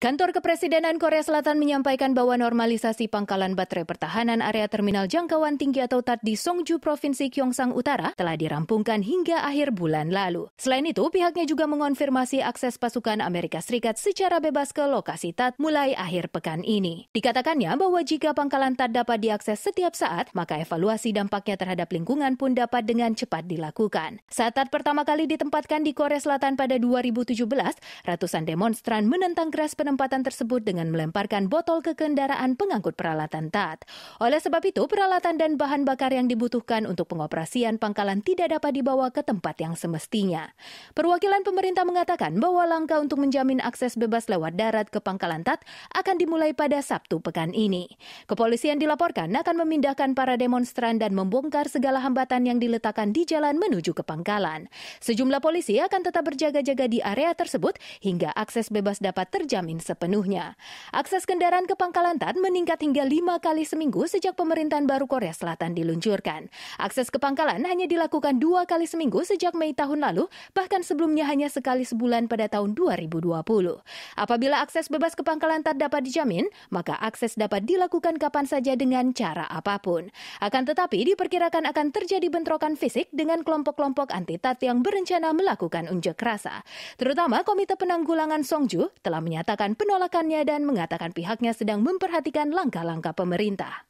Kantor Kepresidenan Korea Selatan menyampaikan bahwa normalisasi pangkalan baterai pertahanan area terminal jangkauan tinggi atau TAT di Songju, Provinsi Gyeongsang Utara telah dirampungkan hingga akhir bulan lalu. Selain itu, pihaknya juga mengonfirmasi akses pasukan Amerika Serikat secara bebas ke lokasi TAT mulai akhir pekan ini. Dikatakannya bahwa jika pangkalan TAT dapat diakses setiap saat, maka evaluasi dampaknya terhadap lingkungan pun dapat dengan cepat dilakukan. Saat TAT pertama kali ditempatkan di Korea Selatan pada 2017, ratusan demonstran menentang keras penempatan penempatan tersebut dengan melemparkan botol ke kendaraan pengangkut peralatan TAT. Oleh sebab itu, peralatan dan bahan bakar yang dibutuhkan untuk pengoperasian pangkalan tidak dapat dibawa ke tempat yang semestinya. Perwakilan pemerintah mengatakan bahwa langkah untuk menjamin akses bebas lewat darat ke pangkalan TAT akan dimulai pada Sabtu pekan ini. Kepolisian dilaporkan akan memindahkan para demonstran dan membongkar segala hambatan yang diletakkan di jalan menuju ke pangkalan. Sejumlah polisi akan tetap berjaga-jaga di area tersebut hingga akses bebas dapat terjamin sepenuhnya. Akses kendaraan ke Pangkalan Tan meningkat hingga lima kali seminggu sejak pemerintahan baru Korea Selatan diluncurkan. Akses ke Pangkalan hanya dilakukan dua kali seminggu sejak Mei tahun lalu, bahkan sebelumnya hanya sekali sebulan pada tahun 2020. Apabila akses bebas ke Pangkalan Tan dapat dijamin, maka akses dapat dilakukan kapan saja dengan cara apapun. Akan tetapi diperkirakan akan terjadi bentrokan fisik dengan kelompok-kelompok anti tat yang berencana melakukan unjuk rasa. Terutama Komite Penanggulangan Songju telah menyatakan menyatakan penolakannya dan mengatakan pihaknya sedang memperhatikan langkah-langkah pemerintah.